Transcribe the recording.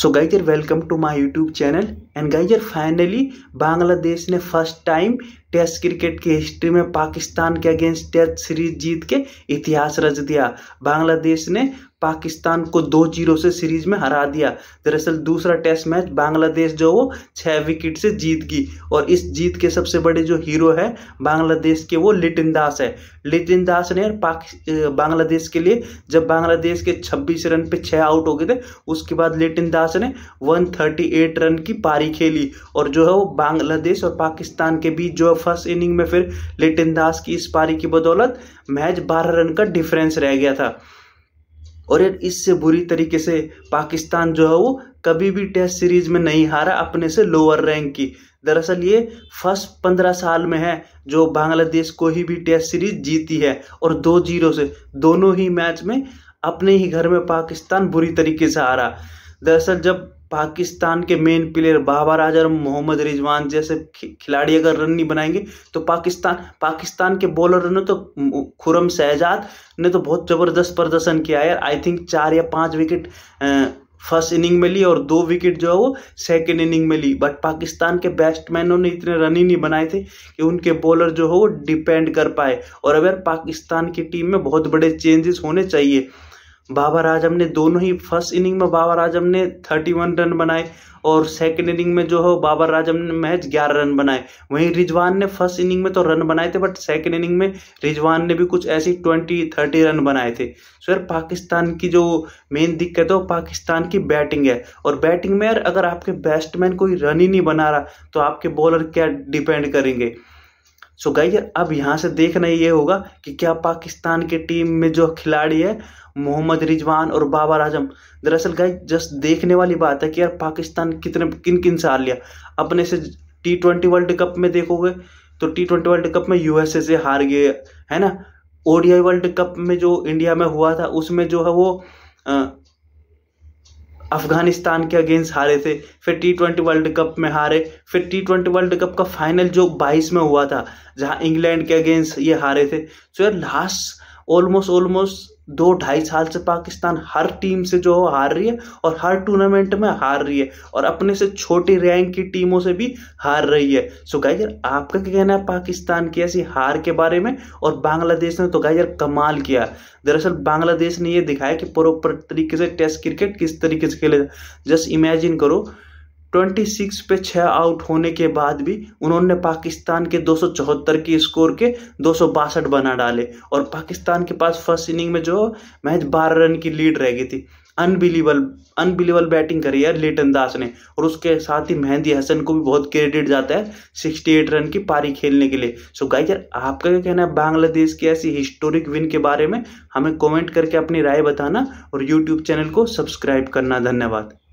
so guys welcome to my YouTube channel and guys finally Bangladesh ने first time test cricket की history में पाकिस्तान के against test series जीत के इतिहास रच दिया बांग्लादेश ने पाकिस्तान को दो जीरो से सीरीज में हरा दिया दरअसल दूसरा टेस्ट मैच बांग्लादेश जो वो छः विकेट से जीत गई और इस जीत के सबसे बड़े जो हीरो है बांग्लादेश के वो लिटिन दास है लिटिन दास ने बांग्लादेश के लिए जब बांग्लादेश के 26 रन पे छः आउट हो गए थे उसके बाद लिटिन दास ने 138 रन की पारी खेली और जो है वो बांग्लादेश और पाकिस्तान के बीच जो है फर्स्ट इनिंग में फिर लिटिन दास की इस पारी की बदौलत मैच बारह रन का डिफरेंस रह गया था और यार इससे बुरी तरीके से पाकिस्तान जो है वो कभी भी टेस्ट सीरीज में नहीं हारा अपने से लोअर रैंक की दरअसल ये फर्स्ट पंद्रह साल में है जो बांग्लादेश को ही भी टेस्ट सीरीज जीती है और दो जीरो से दोनों ही मैच में अपने ही घर में पाकिस्तान बुरी तरीके से हारा दरअसल जब पाकिस्तान के मेन प्लेयर बाबर आजम मोहम्मद रिजवान जैसे खिलाड़ी अगर रन नहीं बनाएंगे तो पाकिस्तान पाकिस्तान के बॉलर ने तो खुरम शहजाद ने तो बहुत ज़बरदस्त प्रदर्शन किया है आई थिंक चार या पाँच विकेट फर्स्ट इनिंग में ली और दो विकेट जो है वो सेकेंड इनिंग में ली बट पाकिस्तान के बैट्समैनों ने इतने रन ही नहीं बनाए थे कि उनके बॉलर जो है वो डिपेंड कर पाए और अगर पाकिस्तान की टीम में बहुत बड़े चेंजेस होने चाहिए बाबर आजम ने दोनों ही फर्स्ट इनिंग में बाबर आजम ने थर्टी वन रन बनाए और सेकेंड इनिंग में जो है बाबर आजम ने मैच ग्यारह रन बनाए वहीं रिजवान ने फर्स्ट इनिंग में तो रन बनाए थे बट सेकेंड इनिंग में रिजवान ने भी कुछ ऐसी ट्वेंटी थर्टी रन बनाए थे सो यार पाकिस्तान की जो मेन दिक्कत है वो पाकिस्तान की बैटिंग है और बैटिंग में यार अगर आपके बैट्समैन कोई रन ही नहीं बना रहा तो आपके बॉलर क्या डिपेंड करेंगे सो गाइज अब यहाँ से देखना ये होगा कि क्या पाकिस्तान की टीम में जो खिलाड़ी है मोहम्मद रिजवान और बाबर आजम दरअसल गाइज जस्ट देखने वाली बात है कि यार पाकिस्तान कितने किन किन से हार लिया अपने से टी ट्वेंटी वर्ल्ड कप में देखोगे तो टी ट्वेंटी वर्ल्ड कप में यूएसए से हार गए है ना ओडीआई वर्ल्ड कप में जो इंडिया में हुआ था उसमें जो है वो अफगानिस्तान के अगेंस्ट हारे थे फिर टी ट्वेंटी वर्ल्ड कप में हारे फिर टी ट्वेंटी वर्ल्ड कप का फाइनल जो बाईस में हुआ था जहां इंग्लैंड के अगेंस्ट ये हारे थे तो यार लास्ट ऑलमोस्ट ऑलमोस्ट दो ढाई साल से पाकिस्तान हर टीम से जो हार रही है और हर टूर्नामेंट में हार रही है और अपने से छोटी रैंक की टीमों से भी हार रही है सो गाइज गाइजर आपका क्या कहना है पाकिस्तान की ऐसी हार के बारे में और बांग्लादेश ने तो गाइजर कमाल किया दरअसल बांग्लादेश ने ये दिखाया कि प्रॉपर तरीके से टेस्ट क्रिकेट किस तरीके से खेले जस्ट इमेजिन करो 26 पे छः आउट होने के बाद भी उन्होंने पाकिस्तान के चौहत्तर के स्कोर के दो बना डाले और पाकिस्तान के पास फर्स्ट इनिंग में जो मैच बारह रन की लीड रह गई थी अनबिलीवल अनबिलीवल बैटिंग करी है लेटन दास ने और उसके साथ ही मेहंदी हसन को भी बहुत क्रेडिट जाता है 68 रन की पारी खेलने के लिए सो so, गाइजर आपका क्या कहना है बांग्लादेश की ऐसी हिस्टोरिक विन के बारे में हमें कमेंट करके अपनी राय बताना और यूट्यूब चैनल को सब्सक्राइब करना धन्यवाद